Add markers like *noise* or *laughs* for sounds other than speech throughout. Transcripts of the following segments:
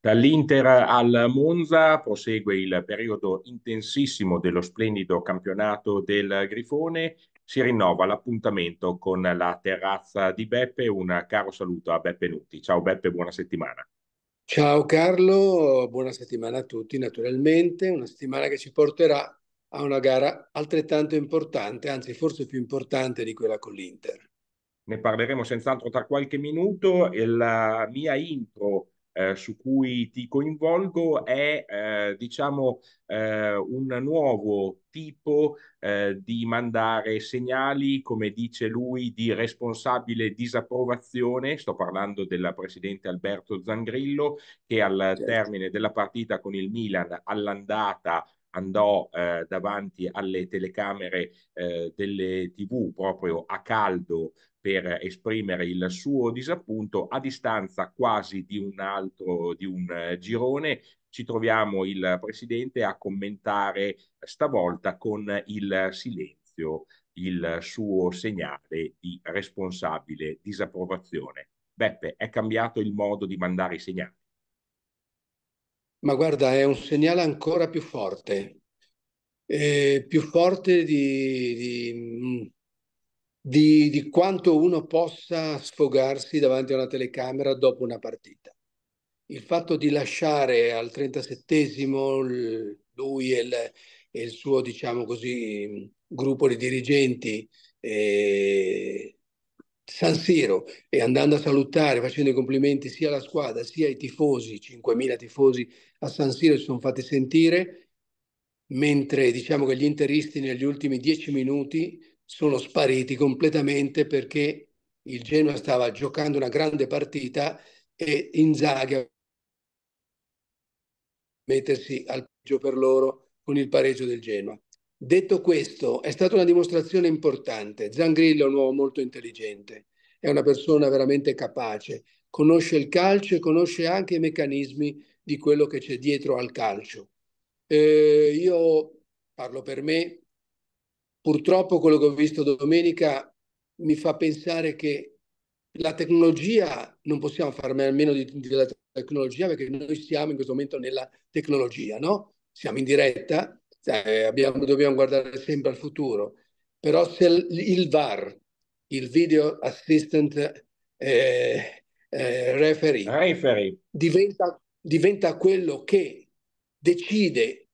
Dall'Inter al Monza prosegue il periodo intensissimo dello splendido campionato del Grifone. Si rinnova l'appuntamento con la terrazza di Beppe. Un caro saluto a Beppe Nutti. Ciao Beppe, buona settimana. Ciao Carlo, buona settimana a tutti naturalmente, una settimana che ci porterà a una gara altrettanto importante, anzi forse più importante di quella con l'Inter. Ne parleremo senz'altro tra qualche minuto. La mia intro eh, su cui ti coinvolgo è eh, diciamo eh, un nuovo tipo eh, di mandare segnali, come dice lui, di responsabile disapprovazione. Sto parlando del presidente Alberto Zangrillo che al certo. termine della partita con il Milan all'andata andò eh, davanti alle telecamere eh, delle tv proprio a caldo per esprimere il suo disappunto a distanza quasi di un altro, di un eh, girone. Ci troviamo il presidente a commentare stavolta con il silenzio il suo segnale di responsabile disapprovazione. Beppe, è cambiato il modo di mandare i segnali. Ma guarda, è un segnale ancora più forte, eh, più forte di, di, mm, di, di quanto uno possa sfogarsi davanti a una telecamera dopo una partita. Il fatto di lasciare al 37esimo lui e il, e il suo, diciamo così, gruppo di dirigenti eh, San Siro e andando a salutare, facendo i complimenti sia alla squadra sia ai tifosi, 5.000 tifosi a San Siro si sono fatti sentire, mentre diciamo che gli interisti negli ultimi 10 minuti sono spariti completamente perché il Genoa stava giocando una grande partita e Inzaghi mettersi al peggio per loro con il pareggio del Genoa. Detto questo, è stata una dimostrazione importante. Zangrillo è un uomo molto intelligente, è una persona veramente capace, conosce il calcio e conosce anche i meccanismi di quello che c'è dietro al calcio. Eh, io parlo per me, Purtroppo quello che ho visto domenica mi fa pensare che la tecnologia, non possiamo farne a meno di, della tecnologia perché noi siamo in questo momento nella tecnologia, no? Siamo in diretta, eh, abbiamo, dobbiamo guardare sempre al futuro, però se il VAR, il Video Assistant eh, eh, referee, referee, Diventa, diventa quello che decide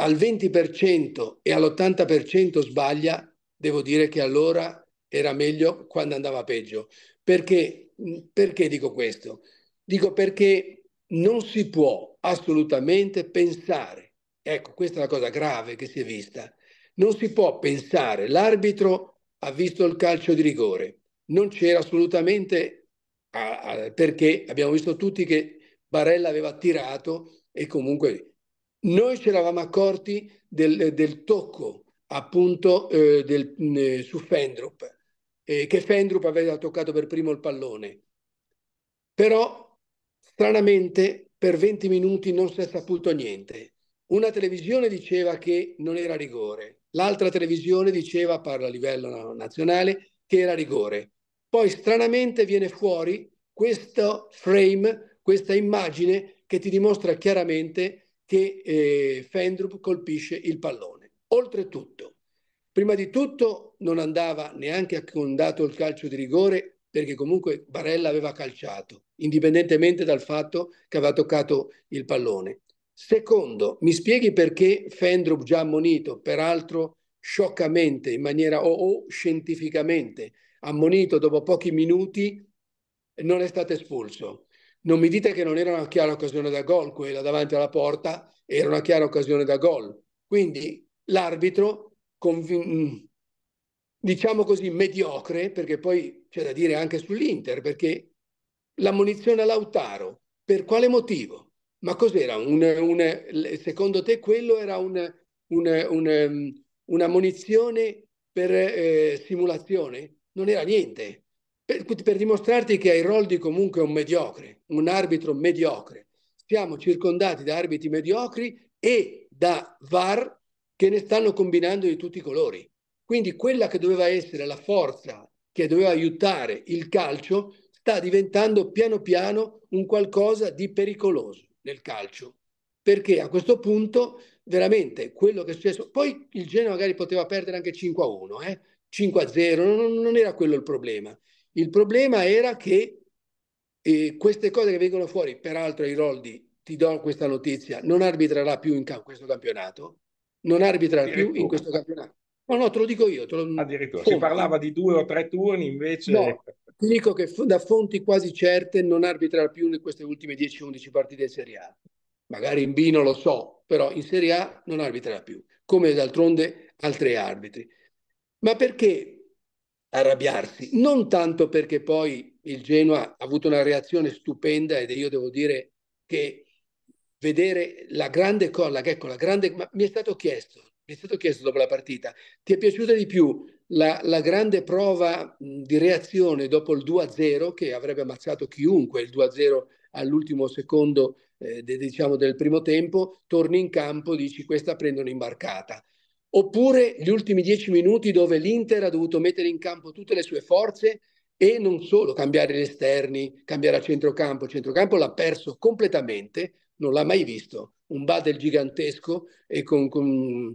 al 20% e all'80% sbaglia, devo dire che allora era meglio quando andava peggio. Perché, perché dico questo? Dico perché non si può assolutamente pensare, ecco questa è la cosa grave che si è vista, non si può pensare, l'arbitro ha visto il calcio di rigore, non c'era assolutamente perché abbiamo visto tutti che Barella aveva tirato e comunque noi ci eravamo accorti del, del tocco appunto eh, del, eh, su Fendrup, eh, che Fendrup aveva toccato per primo il pallone. Però stranamente per 20 minuti non si è saputo niente. Una televisione diceva che non era rigore, l'altra televisione diceva, parla a livello nazionale, che era rigore. Poi stranamente viene fuori questo frame, questa immagine che ti dimostra chiaramente che eh, Fendrup colpisce il pallone. Oltretutto, prima di tutto non andava neanche accondato il calcio di rigore perché comunque Barella aveva calciato, indipendentemente dal fatto che aveva toccato il pallone. Secondo, mi spieghi perché Fendrup già ammonito, peraltro scioccamente, in maniera o, o scientificamente ammonito dopo pochi minuti, non è stato espulso. Non mi dite che non era una chiara occasione da gol quella davanti alla porta, era una chiara occasione da gol. Quindi l'arbitro, conv- mm, diciamo così, mediocre, perché poi c'è da dire anche sull'Inter, perché la munizione a Lautaro, per quale motivo? Ma cos'era? Un, un, secondo te quello era un, mm, una munizione per eh, simulazione? Non era niente. Per, per dimostrarti che Airoldi comunque è un mediocre, un arbitro mediocre. Siamo circondati da arbitri mediocri e da VAR che ne stanno combinando di tutti i colori. Quindi quella che doveva essere la forza che doveva aiutare il calcio sta diventando piano piano un qualcosa di pericoloso nel calcio. Perché a questo punto veramente quello che è successo, poi il Genoa magari poteva perdere anche 5 1, eh? 5 0, non, non, era quello il problema. Il problema era che eh, queste cose che vengono fuori, peraltro Iroldi, ti do questa notizia, non arbitrerà più in ca- questo campionato, non arbitrerà più in questo campionato. No, no, te lo dico io. Lo... Addirittura, fonti. si parlava di due o tre turni, invece... No, ti dico che da fonti quasi certe non arbitrerà più in queste ultime 10-11 partite in Serie A. Magari in B non lo so, però in Serie A non arbitrerà più, come d'altronde altri arbitri. Ma perché arrabbiarsi, non tanto perché poi il Genoa ha avuto una reazione stupenda ed io devo dire che vedere la grande colla, ecco la grande, ma mi è stato chiesto, mi è stato chiesto dopo la partita, ti è piaciuta di più la, la grande prova di reazione dopo il 2-0 che avrebbe ammazzato chiunque, il 2-0 all'ultimo secondo eh, de, diciamo del primo tempo, torni in campo, dici questa prende un'imbarcata oppure gli ultimi dieci minuti dove l'Inter ha dovuto mettere in campo tutte le sue forze e non solo cambiare gli esterni, cambiare a centrocampo. Il centrocampo l'ha perso completamente, non l'ha mai visto. Un Badel gigantesco e con, con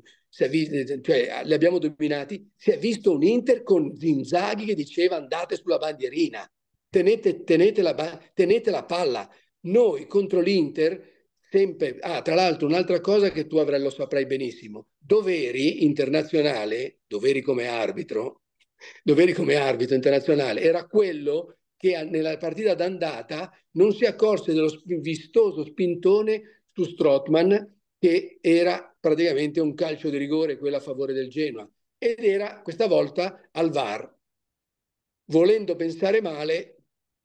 visto, cioè, li abbiamo dominati. Si è visto un Inter con Zinzaghi che diceva andate sulla bandierina, tenete, tenete, la, tenete la palla. Noi contro l'Inter sempre... Ah, tra l'altro un'altra cosa che tu avrai, lo saprai benissimo, doveri internazionale, doveri come arbitro, doveri come arbitro internazionale, era quello che nella partita d'andata non si accorse dello vistoso spintone su Strotman che era praticamente un calcio di rigore quello a favore del Genoa ed era questa volta al VAR. Volendo pensare male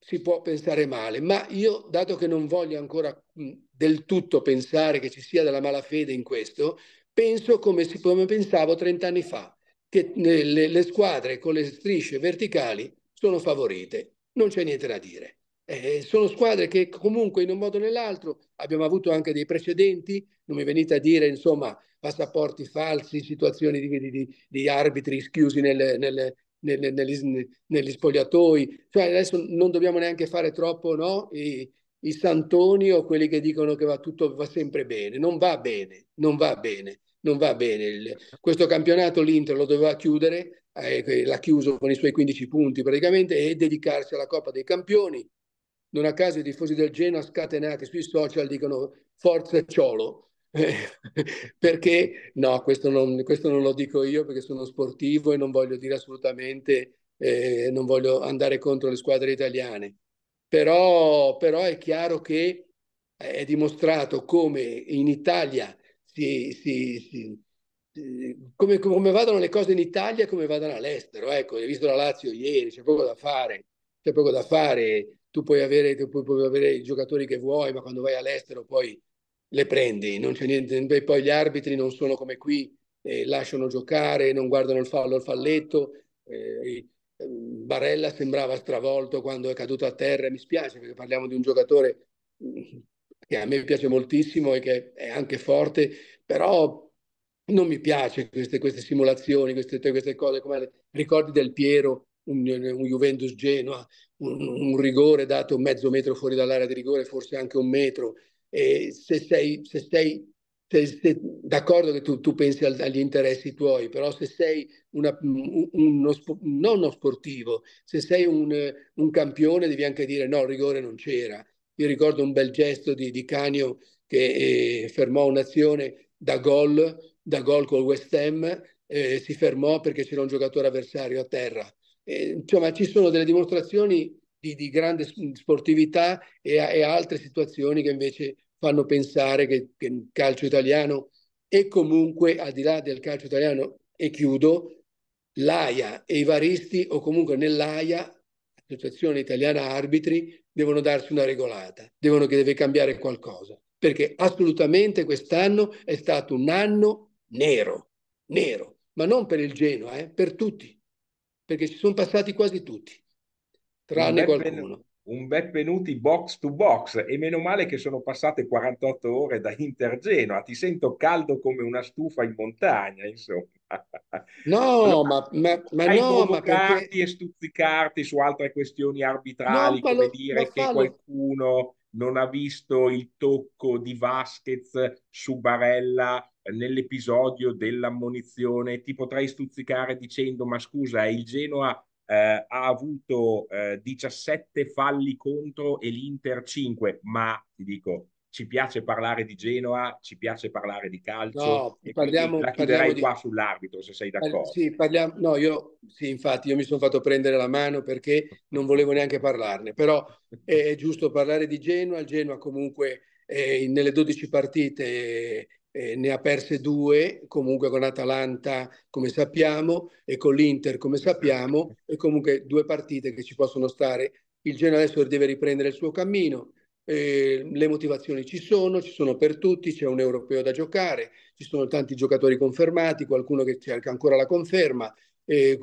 si può pensare male, ma io dato che non voglio ancora mh, del tutto pensare che ci sia della malafede in questo, penso come, si, come pensavo 30 anni fa, che le, le, squadre con le strisce verticali sono favorite, non c'è niente da dire. Eh, sono squadre che comunque in un modo o nell'altro abbiamo avuto anche dei precedenti, non mi venite a dire insomma passaporti falsi, situazioni di, di, di arbitri schiusi nel, nel, negli, negli, spogliatoi, cioè adesso non dobbiamo neanche fare troppo no? I, i santoni o quelli che dicono che va tutto va sempre bene. Non va bene, non va bene, non va bene. Il, questo campionato l'Inter lo doveva chiudere, eh, l'ha chiuso con i suoi 15 punti praticamente e dedicarsi alla Coppa dei Campioni. Non a caso i tifosi del Genoa scatenati sui social dicono forza Ciolo, *laughs* perché no, questo non, questo non, lo dico io perché sono sportivo e non voglio dire assolutamente, eh, non voglio andare contro le squadre italiane però, però è chiaro che eh, è dimostrato come in Italia si, si, si eh, come, come, vadano le cose in Italia e come vadano all'estero. Ecco, hai visto la Lazio ieri, c'è poco da fare, c'è poco da fare. Tu puoi avere, tu puoi, avere i giocatori che vuoi, ma quando vai all'estero poi le prendi, non c'è niente, poi gli arbitri non sono come qui, eh, lasciano giocare, non guardano il fallo, il falletto, eh, Ehm, Barella sembrava stravolto quando è caduto a terra mi spiace perché parliamo di un giocatore che a me piace moltissimo e che è anche forte, però non mi piace queste, queste simulazioni, queste, queste, cose, come ricordi del Piero, un, un Juventus Genoa, un, un, rigore dato mezzo metro fuori dall'area di rigore, forse anche un metro, e se sei, se sei d'accordo che tu, tu pensi al, agli interessi tuoi, però se sei una, uno, non uno sportivo, se sei un, un, campione devi anche dire no, il rigore non c'era. Io ricordo un bel gesto di, di Canio che eh, fermò un'azione da gol, da gol col West Ham, eh, si fermò perché c'era un giocatore avversario a terra. Eh, insomma, ci sono delle dimostrazioni di, di grande sportività e, e altre situazioni che invece fanno pensare che, il calcio italiano e comunque al di là del calcio italiano e chiudo l'AIA e i varisti o comunque nell'AIA l'associazione Italiana Arbitri devono darsi una regolata, devono che deve cambiare qualcosa, perché assolutamente quest'anno è stato un anno nero, nero, ma non per il Genoa, eh, per tutti, perché ci sono passati quasi tutti, tranne qualcuno. Bello un benvenuti box to box e meno male che sono passate 48 ore da Inter Genoa, ti sento caldo come una stufa in montagna, insomma. No, *laughs* ma, ma, ma no, ma perché... e stuzzicarti su altre questioni arbitrali, no, come lo, dire che fanno... qualcuno non ha visto il tocco di Vasquez su Barella nell'episodio dell'ammonizione, ti potrei stuzzicare dicendo ma scusa, è il Genoa eh, ha avuto eh, 17 falli contro e l'Inter 5, ma ti dico, ci piace parlare di Genoa, ci piace parlare di calcio. No, parliamo, la chiuderei di... qua sull'arbitro, se sei d'accordo. Sì, parliamo... No, io, sì, infatti, io mi sono fatto prendere la mano perché non volevo neanche parlarne, però è giusto parlare di Genoa. Il Genoa comunque eh, nelle 12 partite eh, ne ha perse due, comunque con Atalanta come sappiamo e con l'Inter come esatto. sappiamo, e comunque due partite che ci possono stare. Il Genoa adesso deve riprendere il suo cammino, eh, le motivazioni ci sono, ci sono per tutti, c'è un europeo da giocare, ci sono tanti giocatori confermati, qualcuno che cerca ancora la conferma, eh,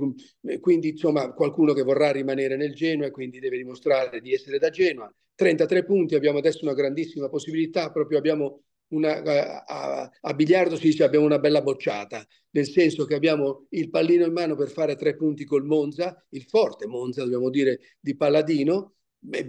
quindi insomma qualcuno che vorrà rimanere nel Genoa e quindi deve dimostrare di essere da Genoa. 33 punti, abbiamo adesso una grandissima possibilità, proprio abbiamo una, eh, a, a, biliardo si dice abbiamo una bella bocciata, nel senso che abbiamo il pallino in mano per fare tre punti col Monza, il forte Monza, dobbiamo dire, di Palladino, eh,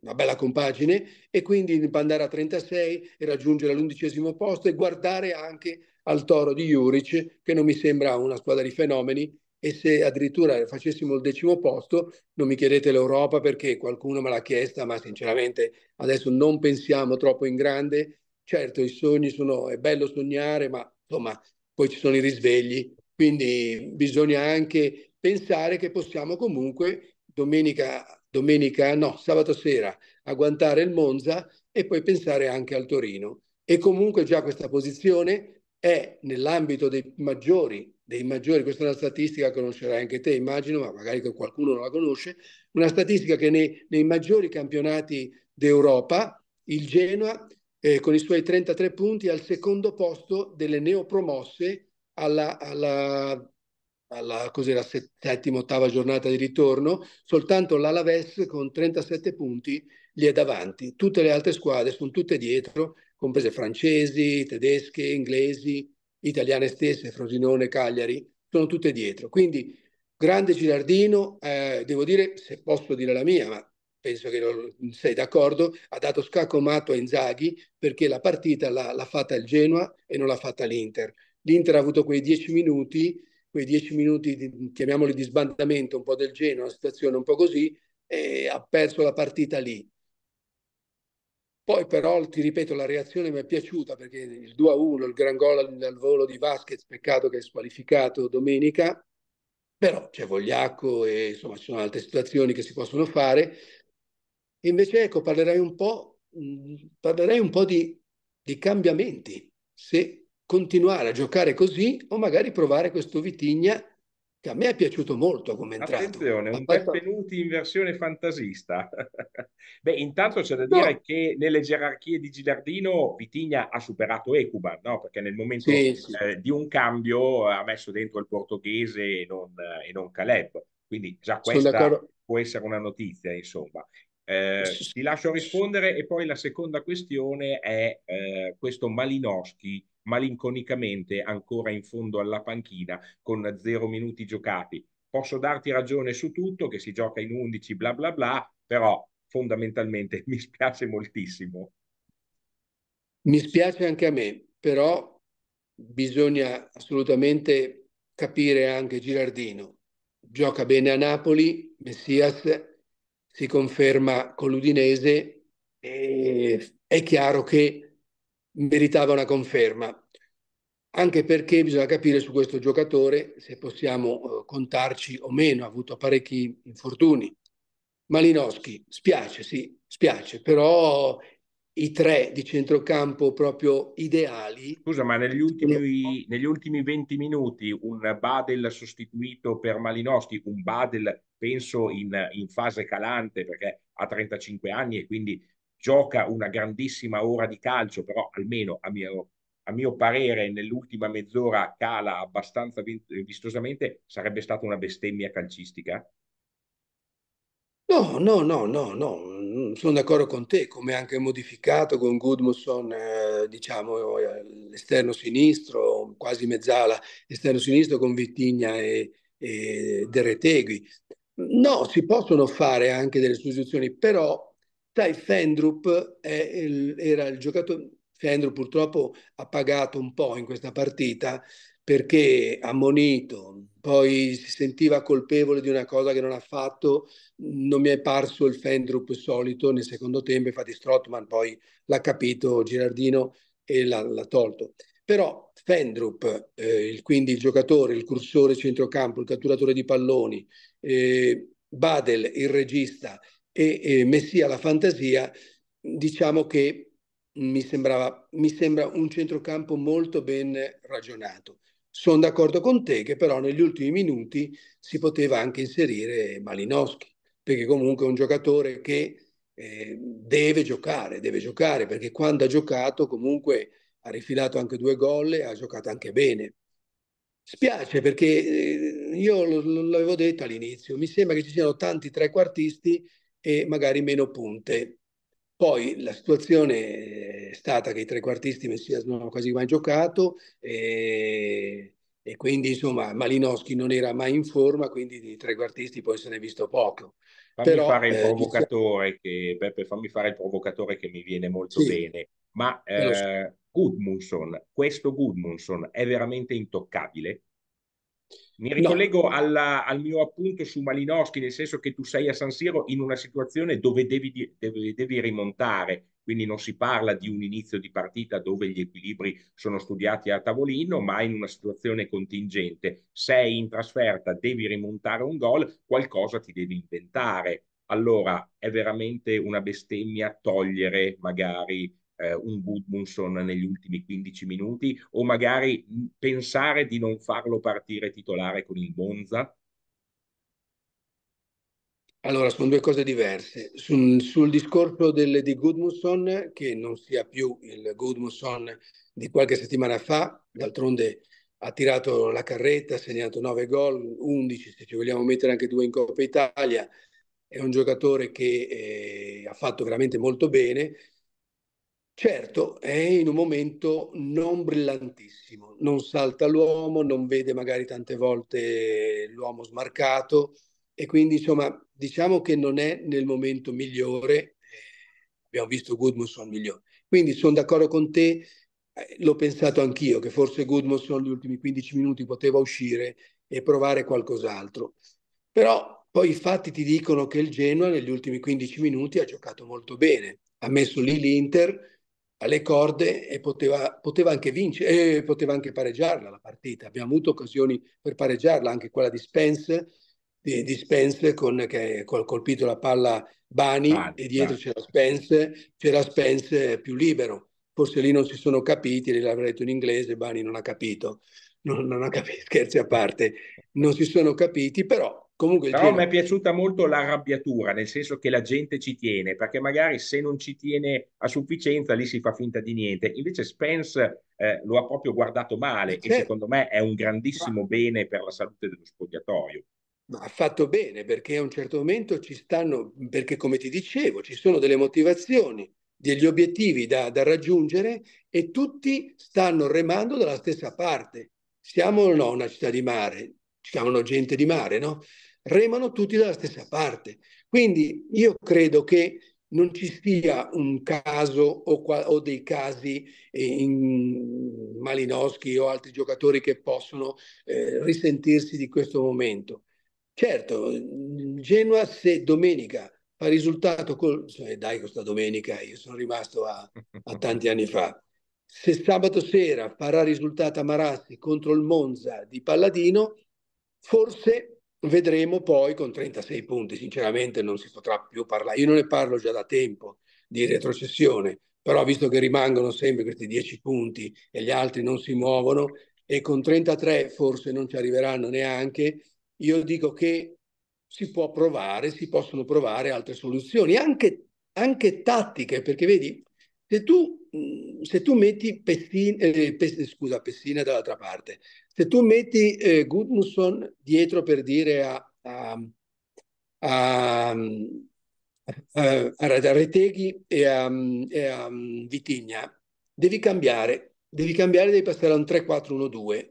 una bella compagine, e quindi andare a 36 e raggiungere l'undicesimo posto e guardare anche al toro di Juric, che non mi sembra una squadra di fenomeni, e se addirittura facessimo il decimo posto, non mi chiedete l'Europa perché qualcuno me l'ha chiesta, ma sinceramente adesso non pensiamo troppo in grande certo i sogni sono, è bello sognare, ma insomma poi ci sono i risvegli, quindi bisogna anche pensare che possiamo comunque domenica, domenica no, sabato sera agguantare il Monza e poi pensare anche al Torino. E comunque già questa posizione è nell'ambito dei maggiori, dei maggiori, questa è una statistica che conoscerai anche te, immagino, ma magari che qualcuno non la conosce, una statistica che nei, nei maggiori campionati d'Europa il Genoa eh, con i suoi 33 punti al secondo posto delle neopromosse alla, alla, alla cos'era, settima, ottava giornata di ritorno, soltanto l'Alaves con 37 punti gli è davanti, tutte le altre squadre sono tutte dietro, comprese francesi, tedesche, inglesi, italiane stesse, Frosinone, Cagliari, sono tutte dietro. Quindi grande Girardino, eh, devo dire, se posso dire la mia, ma penso che lo, sei d'accordo, ha dato scacomato a Inzaghi perché la partita l'ha, fatta il Genoa e non l'ha fatta l'Inter. L'Inter ha avuto quei dieci minuti, quei dieci minuti, di, chiamiamoli di sbandamento un po' del Genoa, una situazione un po' così, e ha perso la partita lì. Poi però, ti ripeto, la reazione mi è piaciuta perché il 2-1, il gran gol al, al volo di Vasquez, peccato che è squalificato domenica, però c'è Vogliacco e insomma ci sono altre situazioni che si possono fare invece ecco, parlerei un po', parlerei un po di, di cambiamenti, se continuare a giocare così o magari provare questo Vitigna che a me è piaciuto molto come entrata. Attenzione, un fatto... benvenuti in versione fantasista. *laughs* Beh, intanto c'è da dire che nelle gerarchie di Gilardino Vitigna ha superato Ecuban, no? perché nel momento sì, eh, sì. di un cambio ha messo dentro il portoghese e non, eh, e non Caleb. Quindi già questa può essere una notizia, insomma. Eh, ti lascio rispondere e poi la seconda questione è eh, questo Malinowski malinconicamente ancora in fondo alla panchina con zero minuti giocati. Posso darti ragione su tutto, che si gioca in 11, bla bla bla, però fondamentalmente *laughs* mi spiace moltissimo. Mi spiace anche a me, però bisogna assolutamente capire anche Girardino. Gioca bene a Napoli, Messias si conferma con l'Udinese, e è chiaro che meritava una conferma, anche perché bisogna capire su questo giocatore se possiamo eh, contarci o meno, ha avuto parecchi infortuni. Malinowski, spiace, sì, spiace, però i tre di centrocampo proprio ideali. Scusa, ma negli ultimi, negli ultimi 20 minuti un Badel sostituito per Malinowski, un Badel penso in, in fase calante perché ha 35 anni e quindi gioca una grandissima ora di calcio, però almeno a mio, a mio parere nell'ultima mezz'ora cala abbastanza vistosamente, sarebbe stata una bestemmia calcistica? No, no, no, no, no, mm, sono d'accordo con te, come anche modificato con Goodmanson, eh, diciamo, l'esterno eh, sinistro, quasi mezzala, esterno sinistro con Vitigna e, e Retegui. No, si possono fare anche delle sostituzioni, però sai, Fendrup il, era il giocatore. Fendrup purtroppo ha pagato un po' in questa partita perché ha monito, poi si sentiva colpevole di una cosa che non ha fatto, non mi è parso il Fendrup solito nel secondo tempo, infatti Strottman poi l'ha capito Girardino e l'ha, l'ha tolto. Però Fendrup, eh, il, quindi il giocatore, il cursore centrocampo, il catturatore di palloni, eh, Badel, il regista, e eh, Messia la fantasia, diciamo che mi, sembrava, mi sembra un centrocampo molto ben ragionato. Sono d'accordo con te che però negli ultimi minuti si poteva anche inserire Malinowski, perché comunque è un giocatore che eh, deve giocare, deve giocare, perché quando ha giocato comunque ha rifilato anche due gol e ha giocato anche bene. Spiace perché eh, io l'avevo detto all'inizio, mi sembra che ci siano tanti trequartisti e magari meno punte. Poi la situazione è stata che i trequartisti Messias non hanno quasi mai giocato e, e quindi insomma Malinowski non era mai in forma, quindi di trequartisti poi se ne è visto poco. Fammi Però, fare il eh, provocatore, eh, che, Beppe, fammi fare il provocatore che mi viene molto sì, bene. Ma eh, Gudmundsson, questo Gudmundsson è veramente intoccabile? Mi ricollego no. alla, al mio appunto su Malinowski, nel senso che tu sei a San Siro in una situazione dove devi, dove devi rimontare, quindi non si parla di un inizio di partita dove gli equilibri sono studiati a tavolino, ma in una situazione contingente. Sei in trasferta, devi rimontare un gol, qualcosa ti devi inventare. Allora è veramente una bestemmia togliere magari eh, un Budmunson negli ultimi 15 minuti o magari mm, pensare di non farlo partire titolare con il Monza? Allora, sono due cose diverse. Sul, sul discorso del, di Goodmanson, che non sia più il Goodmanson di qualche settimana fa, d'altronde ha tirato la carretta, ha segnato 9 gol, 11 se ci vogliamo mettere anche due in Coppa Italia, è un giocatore che eh, ha fatto veramente molto bene, Certo, è in un momento non brillantissimo, non salta l'uomo, non vede magari tante volte l'uomo smarcato e quindi insomma diciamo che non è nel momento migliore, eh, abbiamo visto Goodmanson migliore. Quindi sono d'accordo con te, eh, l'ho pensato anch'io, che forse Goodmanson negli ultimi 15 minuti poteva uscire e provare qualcos'altro. Però poi i fatti ti dicono che il Genoa negli ultimi 15 minuti ha giocato molto bene, ha messo lì l'Inter alle corde e poteva, poteva anche vincere, eh, poteva anche pareggiarla la partita. Abbiamo avuto occasioni per pareggiarla, anche quella di Spence, di, di Spence con, che ha colpito la palla Bani, Bani e dietro Bani. c'era Spence, c'era Spence più libero. Forse lì non si sono capiti, l'avrei detto in inglese, Bani non ha capito, non, non ha capito, scherzi a parte, non si sono capiti, però Comunque, Però mi è piaciuta molto l'arrabbiatura, nel senso che la gente ci tiene, perché magari se non ci tiene a sufficienza lì si fa finta di niente. Invece Spence eh, lo ha proprio guardato male certo. e secondo me è un grandissimo bene per la salute dello spogliatoio. Ma ha fatto bene perché a un certo momento ci stanno, perché come ti dicevo, ci sono delle motivazioni, degli obiettivi da, da raggiungere e tutti stanno remando dalla stessa parte. Siamo o no una città di mare? Ci chiamano gente di mare, no? remano tutti dalla stessa parte. Quindi io credo che non ci sia un caso o, qua, o dei casi eh, in Malinowski o altri giocatori che possono eh, risentirsi di questo momento. Certo, Genoa se domenica fa risultato col... Cioè, dai questa domenica, io sono rimasto a, a tanti anni fa. Se sabato sera farà risultato a Marassi contro il Monza di Palladino, forse Vedremo poi con 36 punti, sinceramente non si potrà più parlare. Io non ne parlo già da tempo di retrocessione, però visto che rimangono sempre questi 10 punti e gli altri non si muovono e con 33 forse non ci arriveranno neanche, io dico che si può provare, si possono provare altre soluzioni, anche, anche tattiche, perché vedi, se tu Mm, se tu metti Pessin, eh, Pes, scusa, Pessina dall'altra parte, se tu metti eh, Gudmundsson dietro per dire a, a, a, a, a Reteghi e a, e a Vitigna, devi cambiare, devi cambiare, devi passare a un 3-4-1-2.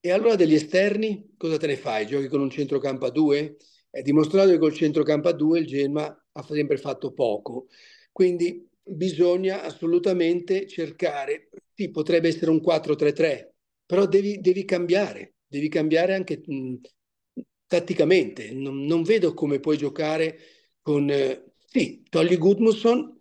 E allora degli esterni cosa te ne fai? Giochi con un centrocampo a 2? È dimostrato che col centrocampo a 2 il Genma ha sempre fatto poco. Quindi bisogna assolutamente cercare, sì, potrebbe essere un 4-3-3, però devi, devi, cambiare, devi cambiare anche mh, mm, tatticamente. Non, non, vedo come puoi giocare con, eh, sì, togli Gudmusson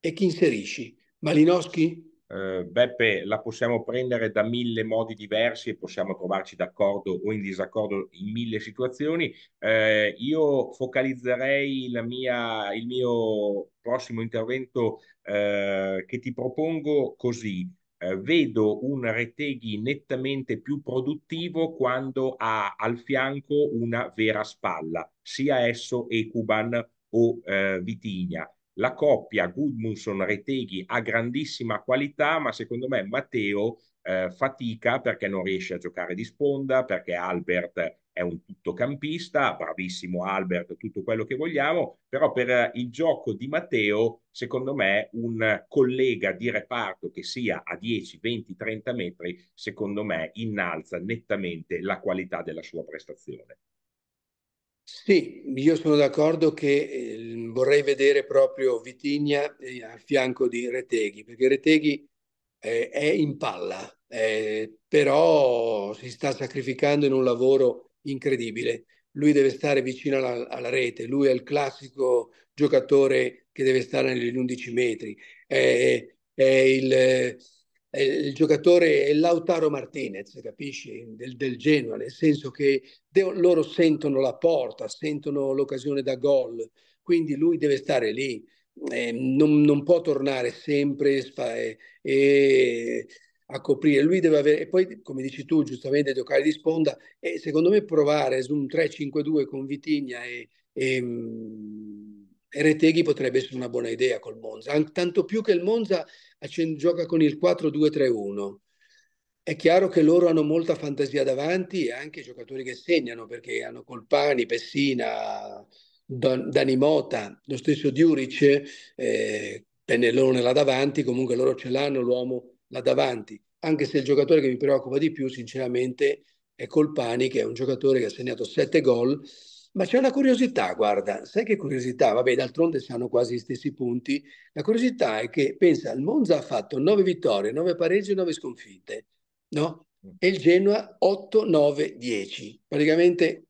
e chi inserisci? Malinowski? eh, Beppe, la possiamo prendere da mille modi diversi e possiamo trovarci d'accordo o in disaccordo in mille situazioni. Eh, io focalizzerei mia, il mio prossimo intervento eh, che ti propongo così. Eh, vedo un Reteghi nettamente più produttivo quando ha al fianco una vera spalla, sia esso Ecuban o eh, Vitigna la coppia Gudmundsson-Reteghi ha grandissima qualità, ma secondo me Matteo eh, fatica perché non riesce a giocare di sponda, perché Albert è un tuttocampista, bravissimo Albert, tutto quello che vogliamo, però per eh, il gioco di Matteo, secondo me, un collega di reparto che sia a 10, 20, 30 metri, secondo me innalza nettamente la qualità della sua prestazione. Sì, io sono d'accordo che ehm, vorrei vedere proprio Vitigna eh, a fianco di Reteghi, perché Reteghi eh, è in palla, eh, però si sta sacrificando in un lavoro incredibile. Lui deve stare vicino alla, alla rete, lui è il classico giocatore che deve stare negli 11 metri, è, è il eh, il giocatore è Lautaro Martinez, capisci, del, del Genoa, nel senso che de- loro sentono la porta, sentono l'occasione da gol, quindi lui deve stare lì, eh, non, non, può tornare sempre e, e a coprire, lui deve avere, e poi come dici tu giustamente, giocare di sponda e secondo me provare su un 3-5-2 con Vitigna e, e mm, Reteghi potrebbe essere una buona idea col Monza, tanto più che il Monza gioca con il 4-2-3-1. È chiaro che loro hanno molta fantasia davanti e anche giocatori che segnano perché hanno Colpani, Pessina, Don, Danimota, lo stesso Diuric, eh, Pennellone là davanti, comunque loro ce l'hanno l'uomo là davanti. Anche se il giocatore che mi preoccupa di più, sinceramente, è Colpani, che è un giocatore che ha segnato 7 gol ma c'è una curiosità, guarda, sai che curiosità? Vabbè, d'altronde si hanno quasi gli stessi punti. La curiosità è che, pensa, il Monza ha fatto 9 vittorie, 9 pareggi e 9 sconfitte, no? Mm. E il Genoa 8, 9, 10, praticamente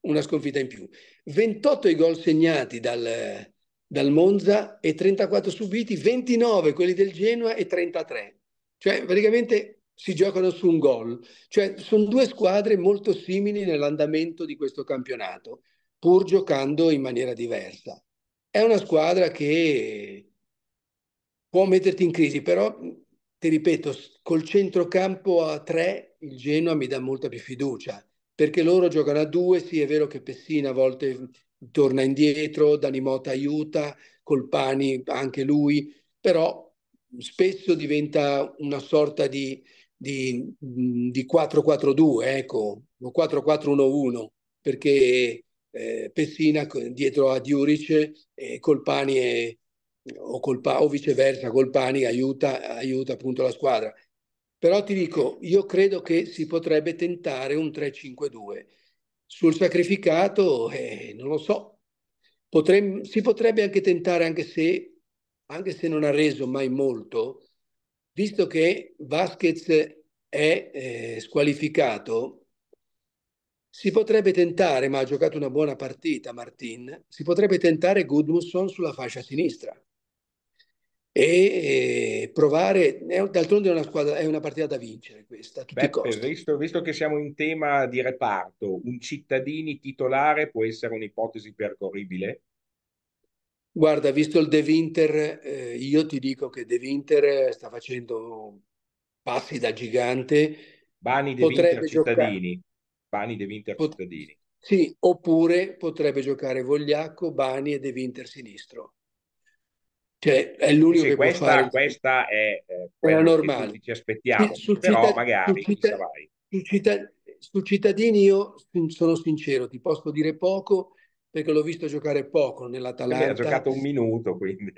una sconfitta in più. 28 i gol segnati dal, dal Monza e 34 subiti, 29 quelli del Genoa e 33. Cioè, praticamente si giocano su un gol. Cioè sono due squadre molto simili nell'andamento di questo campionato, pur giocando in maniera diversa. È una squadra che può metterti in crisi, però ti ripeto, col centrocampo a tre il Genoa mi dà molta più fiducia, perché loro giocano a due, sì è vero che Pessina a volte torna indietro, Danimota aiuta, Colpani anche lui, però spesso diventa una sorta di di, mm, di 4-4-2, ecco, o 4-4-1-1, perché eh, Pessina dietro a Diuric e Colpani e, o, Colpa, o viceversa Colpani aiuta, aiuta appunto la squadra. Però ti dico, io credo che si potrebbe tentare un 3-5-2. Sul sacrificato, eh, non lo so, Potremmo, si potrebbe anche tentare, anche se, anche se non ha reso mai molto, visto che Vasquez è eh, squalificato, si potrebbe tentare, ma ha giocato una buona partita Martin, si potrebbe tentare Gudmundsson sulla fascia sinistra e eh, provare, d'altronde è una, squadra, è una partita da vincere questa, tutti Beppe, visto, visto, che siamo in tema di reparto, un cittadini titolare può essere un'ipotesi percorribile? Guarda, visto il De Winter, eh, io ti dico che De Winter sta facendo passi da gigante. Bani De potrebbe Winter giocare... cittadini. Bani De Winter cittadini. Sì, oppure potrebbe giocare Vogliacco, Bani e De Winter sinistro. Cioè, è l'unico sì, che questa, può fare. Questa è, eh, è normale. ci aspettiamo, sì, però cittad... magari su, cittad... su, cittad... su cittadini io mm, sono sincero, ti posso dire poco perché l'ho visto giocare poco eh, nell'Atalanta. Quindi ha giocato un minuto, quindi.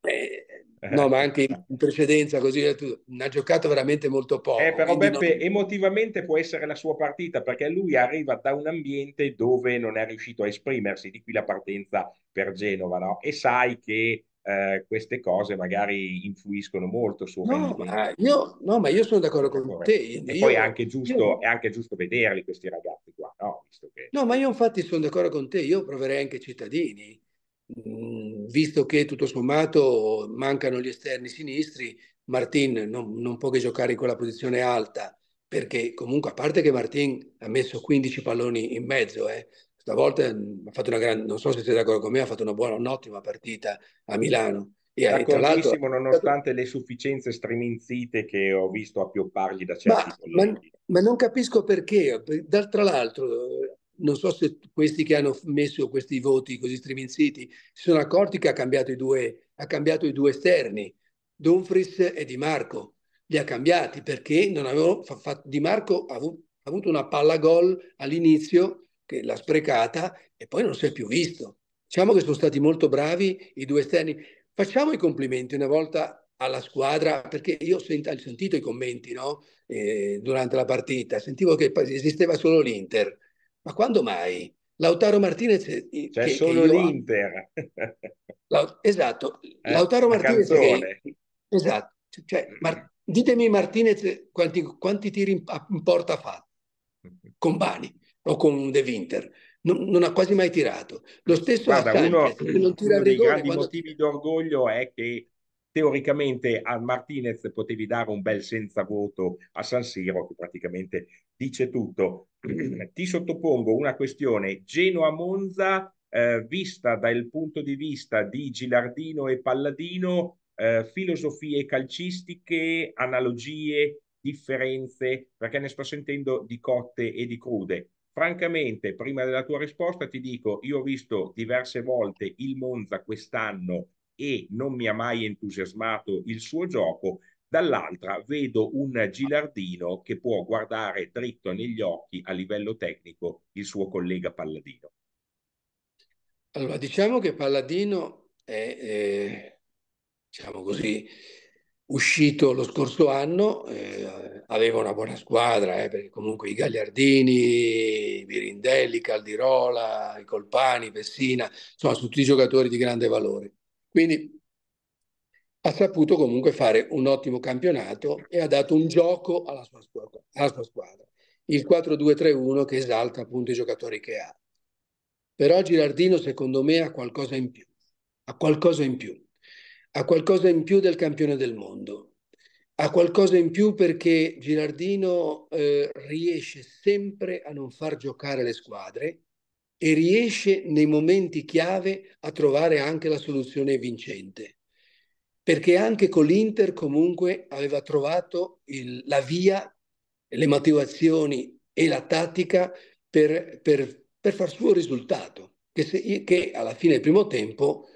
Eh, eh. no, ma anche in precedenza così eh, ha giocato veramente molto poco. Eh, però Beppe, non... emotivamente può essere la sua partita perché lui arriva da un ambiente dove non è riuscito a esprimersi, di qui la partenza per Genova, no? E sai che eh, queste cose magari influiscono molto su no, eh, io, no, ma io sono d'accordo con Corretto. te. E io, poi è anche, giusto, io... è anche, giusto, vederli questi ragazzi qua, no? Che... No, ma io infatti sono d'accordo con te, io proverei anche i cittadini, mm, visto che tutto sommato mancano gli esterni sinistri, Martin non, non può che giocare in quella posizione alta, perché comunque a parte che Martin ha messo 15 palloni in mezzo, eh, stavolta mm, ha fatto una grande, non so se siete d'accordo con me, ha fatto una buona, un'ottima partita a Milano. E D'accordissimo, nonostante le sufficienze striminzite che ho visto a appioppargli da certi colleghi. ma, ma, non capisco perché, tra l'altro, non so se questi che hanno messo questi voti così striminziti si sono accorti che ha cambiato i due, ha cambiato i due esterni, Dumfries e Di Marco. Li ha cambiati perché non avevo, fatto, Di Marco ha avuto una palla gol all'inizio che l'ha sprecata e poi non si è più visto. Diciamo che sono stati molto bravi i due esterni. Facciamo i complimenti una volta alla squadra, perché io ho sentito i commenti no? eh, durante la partita, sentivo che esisteva solo l'Inter. Ma quando mai? Lautaro Martinez... Eh, C'è cioè solo che l'Inter. La, esatto, eh, Lautaro Martinez... Che, esatto, cioè, Mar, ditemi Martinez quanti, quanti tiri in, in porta ha fatto mm-hmm. con Bani o con De Winter. Non, non ha quasi mai tirato. Lo stesso Guarda, Sanchez, uno, non tira uno dei grandi quando... motivi d'orgoglio è che teoricamente al Martinez potevi dare un bel senza voto a San Siro che praticamente dice tutto. *clears throat* Ti sottopongo una questione, Genoa-Monza eh, vista dal punto di vista di Gilardino e Palladino, eh, filosofie calcistiche, analogie, differenze, perché ne sto sentendo di cotte e di crude. Francamente, prima della tua risposta ti dico, io ho visto diverse volte il Monza quest'anno e non mi ha mai entusiasmato il suo gioco, dall'altra vedo un Gilardino che può guardare dritto negli occhi a livello tecnico il suo collega Palladino. Allora, diciamo che Palladino è, è eh, diciamo così, uscito lo scorso anno, eh, aveva una buona squadra, eh, perché comunque i Gagliardini, i Virindelli, Caldirola, i Colpani, Pessina, insomma, tutti giocatori di grande valore. Quindi ha saputo comunque fare un ottimo campionato e ha dato un gioco alla sua squadra. Alla sua squadra. Il 4-2-3-1 che esalta appunto i giocatori che ha. Però Girardino secondo me ha qualcosa in più, ha qualcosa in più a qualcosa in più del campione del mondo, a qualcosa in più perché Girardino eh, riesce sempre a non far giocare le squadre e riesce nei momenti chiave a trovare anche la soluzione vincente. Perché anche con l'Inter comunque aveva trovato il, la via, le motivazioni e la tattica per, per, per far suo risultato, che, se, che alla fine del primo tempo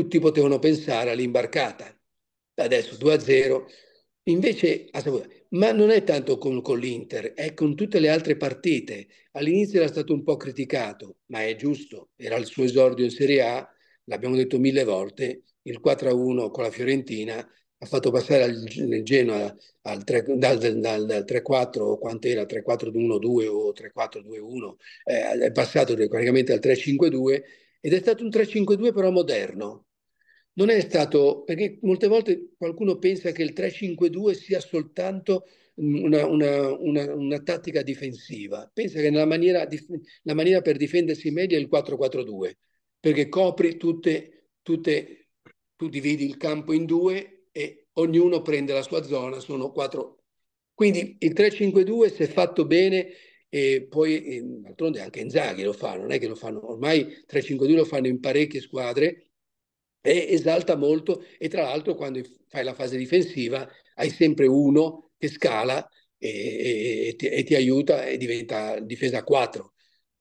tutti potevano pensare all'imbarcata. Adesso 2-0, a invece ah, ma non è tanto con, con l'Inter, è con tutte le altre partite. All'inizio era stato un po' criticato, ma è giusto, era il suo esordio in Serie A, l'abbiamo detto mille volte, il 4-1 a con la Fiorentina ha fatto passare il Genoa al 3, dal, dal, dal 3-4, o quant'era, 3-4-1-2 o 3-4-2-1, eh, è passato praticamente al 3-5-2 ed è stato un 3-5-2 però moderno. Non è stato, perché molte volte qualcuno pensa che il 3-5-2 sia soltanto una, una, una, una, tattica difensiva. Pensa che la maniera, la maniera per difendersi meglio è il 4-4-2, perché copri tutte, tutte, tu dividi il campo in due e ognuno prende la sua zona, sono quattro. Quindi il 3-5-2, se fatto bene, e poi ehm, d'altronde anche Inzaghi lo fa, non è che lo fanno, ormai 3-5-2 lo fanno in parecchie squadre e esalta molto e tra l'altro quando fai la fase difensiva hai sempre uno che scala e, e, ti, e ti, aiuta e diventa difesa a 4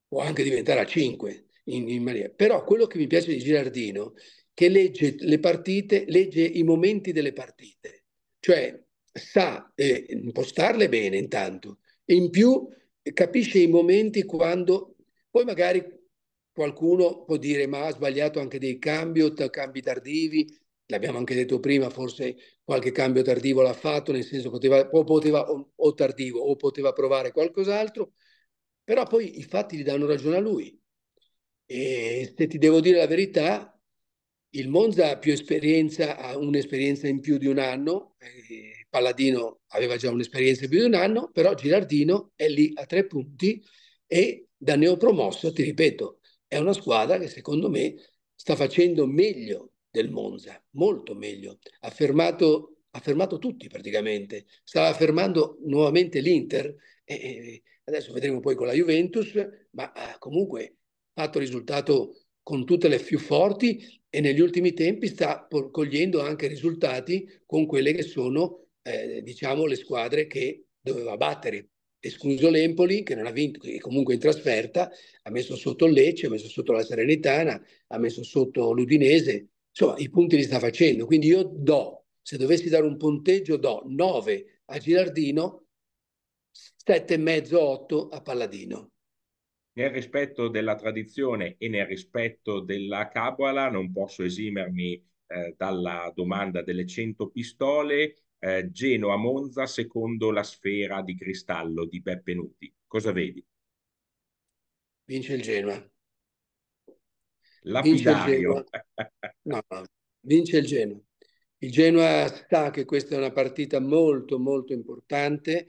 può anche diventare a 5 in, in maniera. Però quello che mi piace di Girardino che legge le partite, legge i momenti delle partite, cioè sa eh, impostarle bene intanto, in più capisce i momenti quando poi magari qualcuno può dire ma ha sbagliato anche dei cambi o cambi tardivi, l'abbiamo anche detto prima, forse qualche cambio tardivo l'ha fatto, nel senso poteva, o poteva o tardivo o poteva provare qualcos'altro, però poi i fatti gli danno ragione a lui. E se ti devo dire la verità, il Monza ha più esperienza, ha un'esperienza in più di un anno, eh, Palladino aveva già un'esperienza di più di un anno, però Girardino è lì a tre punti e da neopromosso, ti ripeto, è una squadra che secondo me sta facendo meglio del Monza, molto meglio. Ha fermato, ha fermato tutti praticamente, stava fermando nuovamente l'Inter, e adesso vedremo poi con la Juventus, ma eh, comunque ha fatto risultato con tutte le più forti e negli ultimi tempi sta cogliendo anche risultati con quelle che sono eh, diciamo, le squadre che doveva battere, escluso l'Empoli che non ha vinto, che comunque in trasferta ha messo sotto il Lecce, ha messo sotto la Serenitana, ha messo sotto l'Udinese, insomma i punti li sta facendo, quindi io do, se dovessi dare un punteggio do 9 a Girardino, 7,5-8 a Palladino. Nel rispetto della tradizione e nel rispetto della Cabala non posso esimermi eh, dalla domanda delle 100 pistole eh, Genoa-Monza secondo la sfera di cristallo di Beppe Nuti. Cosa vedi? Vince il Genoa. Lapidario. *laughs* No, vince il Genoa. Il Genoa sa che questa è una partita molto molto importante,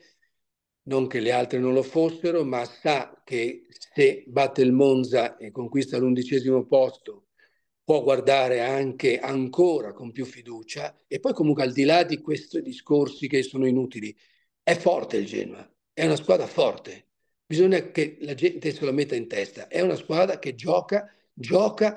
non che le altre non lo fossero, ma sa che se batte il Monza e conquista l'undicesimo posto può guardare anche ancora con più fiducia e poi comunque al di là di questi discorsi che sono inutili, è forte il Genoa, è una squadra forte, bisogna che la gente se la metta in testa, è una squadra che gioca, gioca,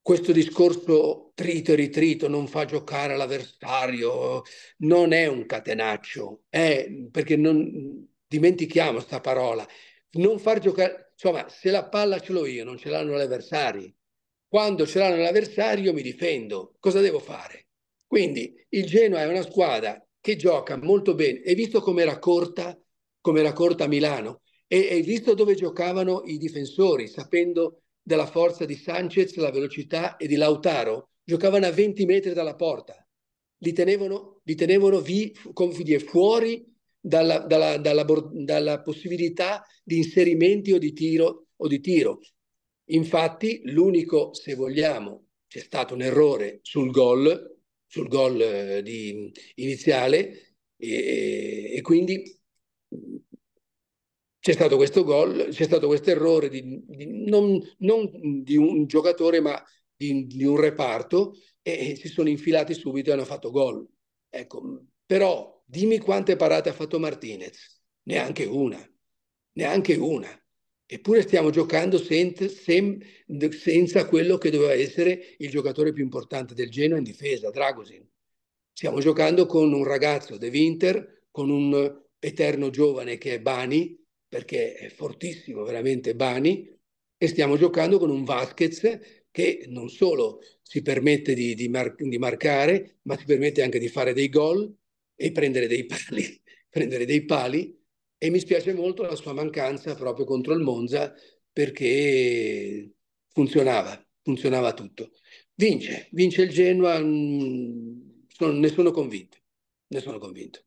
questo discorso trito e ritrito non fa giocare l'avversario, non è un catenaccio, è perché non dimentichiamo questa parola, non far giocare, insomma se la palla ce l'ho io, non ce l'hanno gli avversari quando ce l'hanno l'avversario mi difendo, cosa devo fare? Quindi il Genoa è una squadra che gioca molto bene, Hai visto com'era corta, come corta Milano, e hai visto dove giocavano i difensori, sapendo della forza di Sanchez, la velocità e di Lautaro, giocavano a 20 metri dalla porta, li tenevano, li tenevano vi, confidi, fuori dalla, dalla, dalla, dalla, possibilità di inserimenti o di tiro. O di tiro. Infatti l'unico, se vogliamo, c'è stato un errore sul gol, sul gol eh, iniziale e, e, quindi c'è stato questo gol, c'è stato questo errore di, di, non, non, di un giocatore ma di, di un reparto e, e si sono infilati subito e hanno fatto gol. Ecco, però dimmi quante parate ha fatto Martinez, neanche una, neanche una. Eppure stiamo giocando senza, senza quello che doveva essere il giocatore più importante del Genoa in difesa, Dragosin. Stiamo giocando con un ragazzo, De Winter, con un eterno giovane che è Bani, perché è fortissimo veramente Bani, e stiamo giocando con un Vasquez che non solo si permette di, di, mar- di marcare, ma si permette anche di fare dei gol e prendere dei pali, *laughs* prendere dei pali e mi spiace molto la sua mancanza proprio contro il Monza perché funzionava, funzionava tutto. Vince, vince il Genoa, mm, sono, ne sono convinto, ne sono convinto.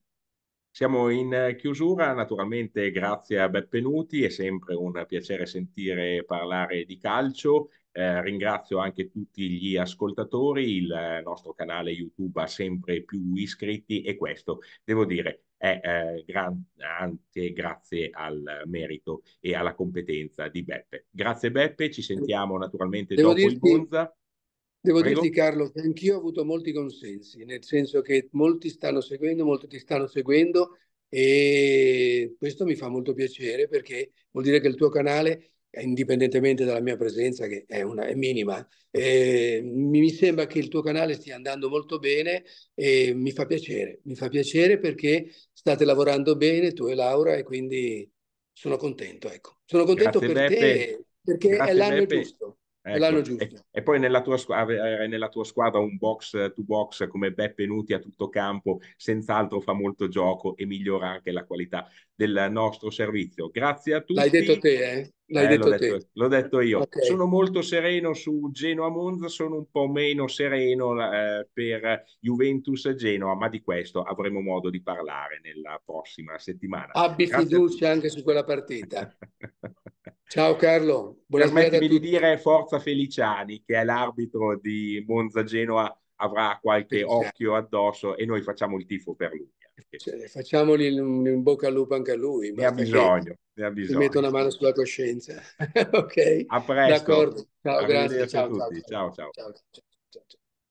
Siamo in chiusura, naturalmente grazie a Beppe Nuti, è sempre un piacere sentire parlare di calcio. Eh, ringrazio anche tutti gli ascoltatori, il nostro canale YouTube ha sempre più iscritti e questo, devo dire, è eh, grande grazie al merito e alla competenza di Beppe. Grazie Beppe, ci sentiamo naturalmente devo dopo dirti, il Monza. Devo Prego. dirti Carlo che anch'io ho avuto molti consensi, nel senso che molti stanno seguendo, molti ti stanno seguendo e questo mi fa molto piacere perché vuol dire che il tuo canale indipendentemente dalla mia presenza che è, una, è minima. Eh, mi sembra che il tuo canale stia andando molto bene e mi fa piacere, mi fa piacere perché state lavorando bene tu e Laura e quindi sono contento, ecco. Sono contento Grazie per Beppe. te perché Grazie è l'anno Beppe. giusto. Ecco. E, e, poi nella tua, squadra, eh, nella tua squadra un box to box come Beppe Nuti a tutto campo, senz'altro fa molto gioco e migliora anche la qualità del nostro servizio. Grazie a tutti. L'hai detto te, eh? L'hai eh, detto, l'ho detto, l'ho detto io. Okay. Sono molto sereno su Genoa-Monza, sono un po' meno sereno eh, per Juventus-Genoa, ma di questo avremo modo di parlare nella prossima settimana. Abbi Grazie fiducia anche su quella partita. *laughs* Ciao Carlo. Permettimi di dire forza Feliciani, che è l'arbitro di Monza-Genoa avrà qualche occhio addosso e noi facciamo il tifo per lui. Cioè, facciamogli un, in bocca al lupo anche a lui. Ne ha bisogno, ne ha bisogno. metto una mano sulla coscienza. *laughs* ok? A presto. D'accordo. Ciao, grazie. Ciao, ciao, ciao, ciao. ciao, ciao.